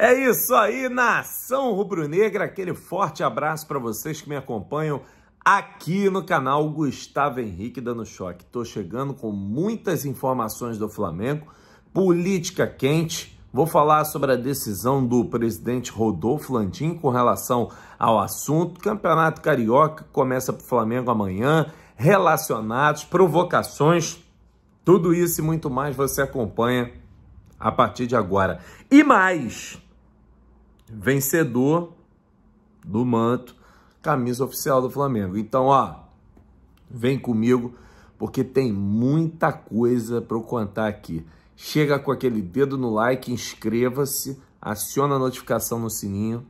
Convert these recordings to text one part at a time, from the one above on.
É isso aí, nação rubro-negra. Aquele forte abraço para vocês que me acompanham aqui no canal Gustavo Henrique dando choque. Tô chegando com muitas informações do Flamengo, política quente. Vou falar sobre a decisão do presidente Rodolfo Landim com relação ao assunto. Campeonato Carioca começa para o Flamengo amanhã, relacionados, provocações, tudo isso e muito mais você acompanha a partir de agora. E mais! vencedor do manto, camisa oficial do Flamengo. Então, ó, vem comigo, porque tem muita coisa para eu contar aqui. Chega com aquele dedo no like, inscreva-se, aciona a notificação no sininho.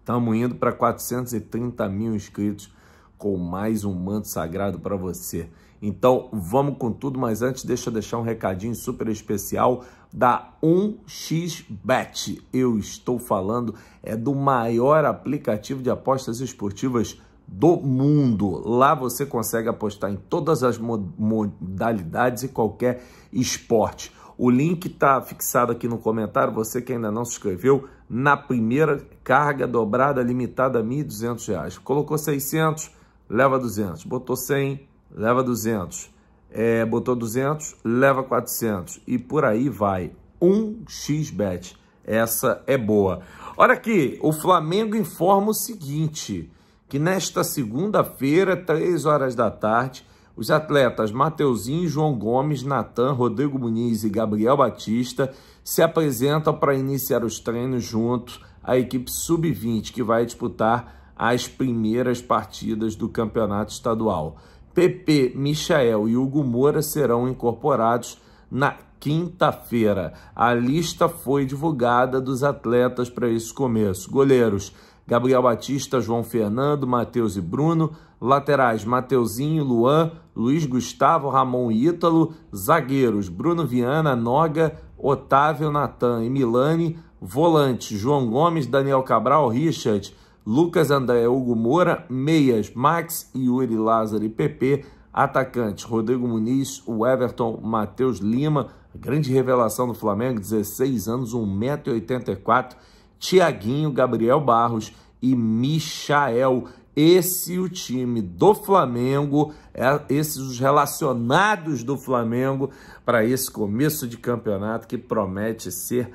Estamos indo para 430 mil inscritos com mais um manto sagrado para você. Então vamos com tudo, mas antes deixa eu deixar um recadinho super especial da 1xBet. Eu estou falando é do maior aplicativo de apostas esportivas do mundo. Lá você consegue apostar em todas as modalidades e qualquer esporte. O link está fixado aqui no comentário. Você que ainda não se inscreveu, na primeira carga dobrada limitada a R$ 1.200. Colocou 600, leva 200. Botou 100, leva 200. É, botou 200, leva 400. E por aí vai. 1xbet. Essa é boa. Olha aqui, o Flamengo informa o seguinte, que nesta segunda-feira, 3 horas da tarde, os atletas Mateuzinho, João Gomes, Natan, Rodrigo Muniz e Gabriel Batista se apresentam para iniciar os treinos junto à equipe sub-20 que vai disputar as primeiras partidas do campeonato estadual. PP Michael e Hugo Moura serão incorporados na quinta-feira. A lista foi divulgada dos atletas para esse começo. Goleiros: Gabriel Batista, João Fernando, Matheus e Bruno. Laterais: Mateuzinho, Luan, Luiz Gustavo, Ramon e Ítalo. Zagueiros: Bruno Viana, Noga, Otávio, Natan e Milani. Volante: João Gomes, Daniel Cabral, Richard. Lucas André, Hugo Moura, meias, Max, Yuri, Lázaro e PP, atacantes, Rodrigo Muniz, o Everton, Matheus Lima, grande revelação do Flamengo, 16 anos, 1,84m, Tiaguinho, Gabriel Barros e Michael. Esse o time do Flamengo, é, esses os relacionados do Flamengo para esse começo de campeonato que promete ser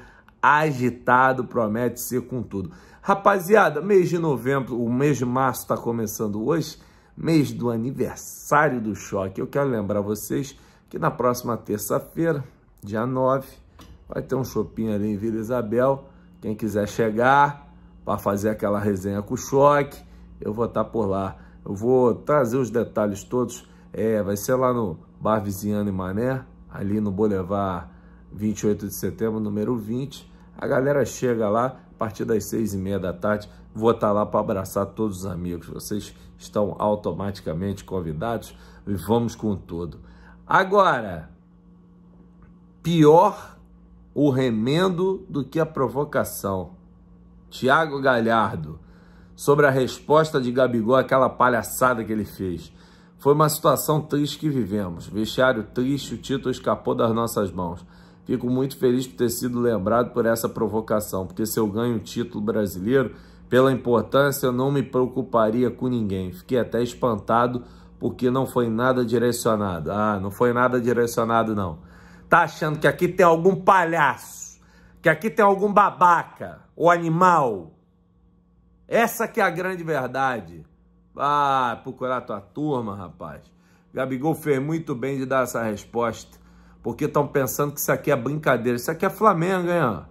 agitado, promete ser com tudo. Rapaziada, mês de novembro, o mês de março está começando hoje, mês do aniversário do choque. Eu quero lembrar vocês que na próxima terça-feira, dia 9, vai ter um shopping ali em Vila Isabel. Quem quiser chegar para fazer aquela resenha com o choque, eu vou estar tá por lá. Eu vou trazer os detalhes todos. É, vai ser lá no Bar Viziano e Mané, ali no Boulevard 28 de Setembro, número 20. A galera chega lá a partir das seis e meia da tarde. Vou estar tá lá para abraçar todos os amigos. Vocês estão automaticamente convidados e vamos com tudo. Agora, pior o remendo do que a provocação. Tiago Galhardo, sobre a resposta de Gabigol àquela palhaçada que ele fez. Foi uma situação triste que vivemos. Vestiário triste, o título escapou das nossas mãos. Fico muito feliz por ter sido lembrado por essa provocação, porque se eu ganho o título brasileiro, pela importância, eu não me preocuparia com ninguém. Fiquei até espantado porque não foi nada direcionado. Ah, não foi nada direcionado, não. Tá achando que aqui tem algum palhaço, que aqui tem algum babaca ou animal? Essa que é a grande verdade. Ah, procurar tua turma, rapaz. Gabigol fez muito bem de dar essa resposta porque estão pensando que isso aqui é brincadeira. Isso aqui é Flamengo, hein?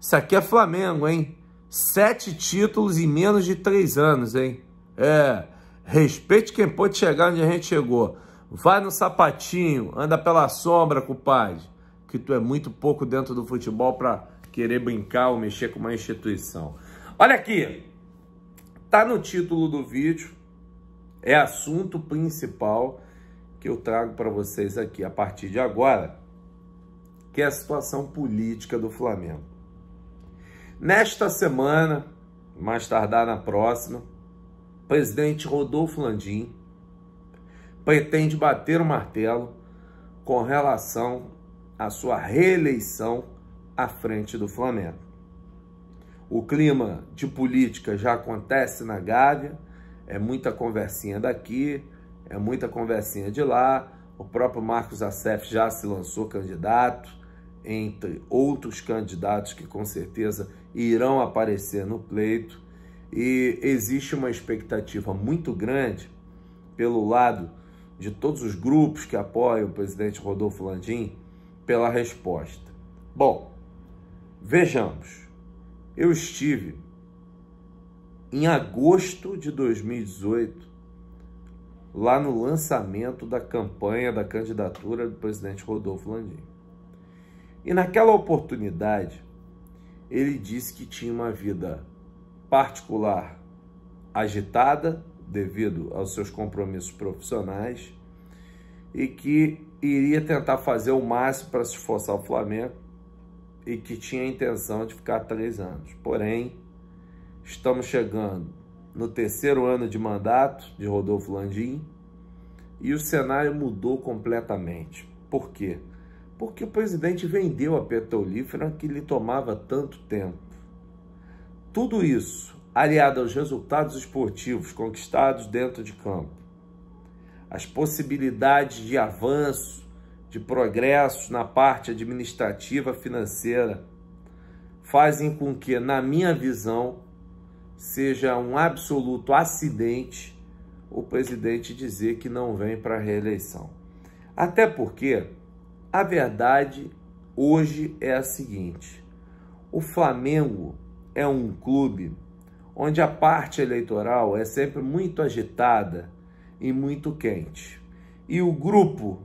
Isso aqui é Flamengo, hein? Sete títulos em menos de três anos, hein? É, respeite quem pôde chegar onde a gente chegou. Vai no sapatinho, anda pela sombra, compadre, que tu é muito pouco dentro do futebol para querer brincar ou mexer com uma instituição. Olha aqui, tá no título do vídeo, é assunto principal que eu trago para vocês aqui a partir de agora, que é a situação política do Flamengo. Nesta semana, mais tardar na próxima, o presidente Rodolfo Landim pretende bater o martelo com relação à sua reeleição à frente do Flamengo. O clima de política já acontece na Gávea, é muita conversinha daqui, é muita conversinha de lá. O próprio Marcos Assef já se lançou candidato, entre outros candidatos que com certeza irão aparecer no pleito. E existe uma expectativa muito grande pelo lado de todos os grupos que apoiam o presidente Rodolfo Landim pela resposta. Bom, vejamos. Eu estive em agosto de 2018 lá no lançamento da campanha da candidatura do presidente Rodolfo Landim. E naquela oportunidade, ele disse que tinha uma vida particular agitada devido aos seus compromissos profissionais e que iria tentar fazer o máximo para se esforçar o Flamengo e que tinha a intenção de ficar três anos. Porém, estamos chegando no terceiro ano de mandato de Rodolfo Landim e o cenário mudou completamente. Por quê? Porque o presidente vendeu a petrolífera que lhe tomava tanto tempo. Tudo isso, aliado aos resultados esportivos conquistados dentro de campo, as possibilidades de avanço, de progressos na parte administrativa financeira, fazem com que, na minha visão, seja um absoluto acidente o presidente dizer que não vem para a reeleição. Até porque a verdade hoje é a seguinte: o Flamengo é um clube onde a parte eleitoral é sempre muito agitada e muito quente. E o grupo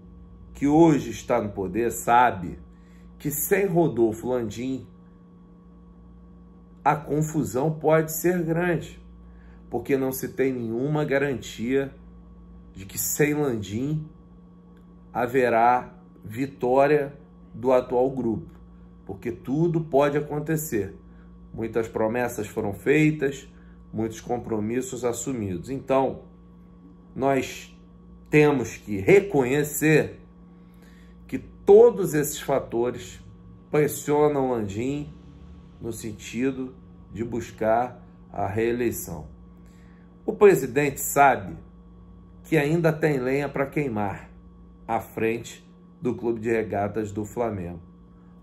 que hoje está no poder sabe que sem Rodolfo Landim a confusão pode ser grande, porque não se tem nenhuma garantia de que sem Landim haverá vitória do atual grupo, porque tudo pode acontecer. Muitas promessas foram feitas, muitos compromissos assumidos. Então, nós temos que reconhecer que todos esses fatores pressionam Landim no sentido de buscar a reeleição. O presidente sabe que ainda tem lenha para queimar à frente do Clube de Regatas do Flamengo.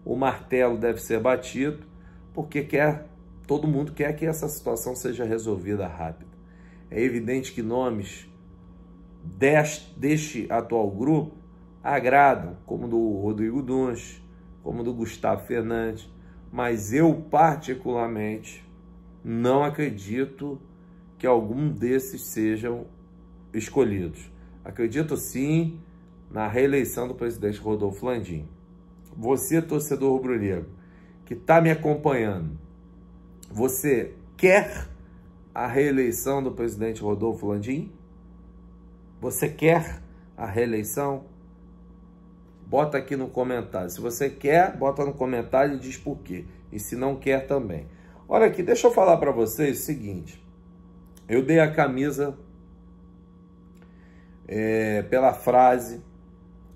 O martelo deve ser batido, porque quer todo mundo quer que essa situação seja resolvida rápido. É evidente que nomes deste, deste atual grupo agradam, como do Rodrigo Duns, como do Gustavo Fernandes, mas eu particularmente não acredito que algum desses sejam escolhidos. Acredito sim na reeleição do presidente Rodolfo Landim. Você, torcedor rubro-negro, que está me acompanhando, você quer a reeleição do presidente Rodolfo Landim? Você quer a reeleição? bota aqui no comentário. Se você quer, bota no comentário e diz por quê. E se não quer também. Olha aqui, deixa eu falar para vocês o seguinte. Eu dei a camisa é, pela frase,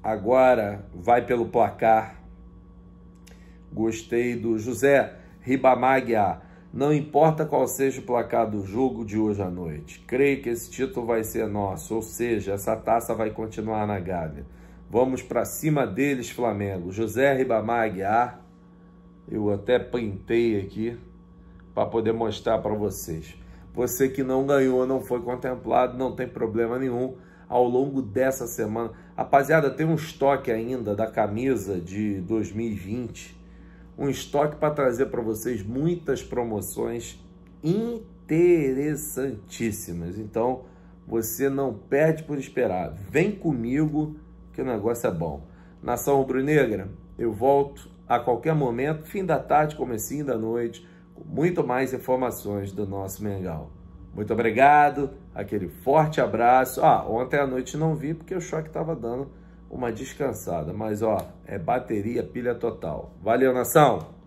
agora vai pelo placar. Gostei do José Ribamaglia. Não importa qual seja o placar do jogo de hoje à noite, creio que esse título vai ser nosso, ou seja, essa taça vai continuar na Gávea. Vamos para cima deles, Flamengo. José Ribamar Aguiar. Ah, eu até pintei aqui para poder mostrar para vocês. Você que não ganhou, não foi contemplado, não tem problema nenhum. Ao longo dessa semana, rapaziada, tem um estoque ainda da camisa de 2020. Um estoque para trazer para vocês muitas promoções interessantíssimas. Então, você não perde por esperar. Vem comigo que o negócio é bom. Nação rubro-negra, eu volto a qualquer momento, fim da tarde, comecinho da noite, com muito mais informações do nosso Mengão. Muito obrigado, aquele forte abraço. Ah, ontem à noite não vi porque o choque estava dando uma descansada, mas ó, é bateria, pilha total. Valeu, nação!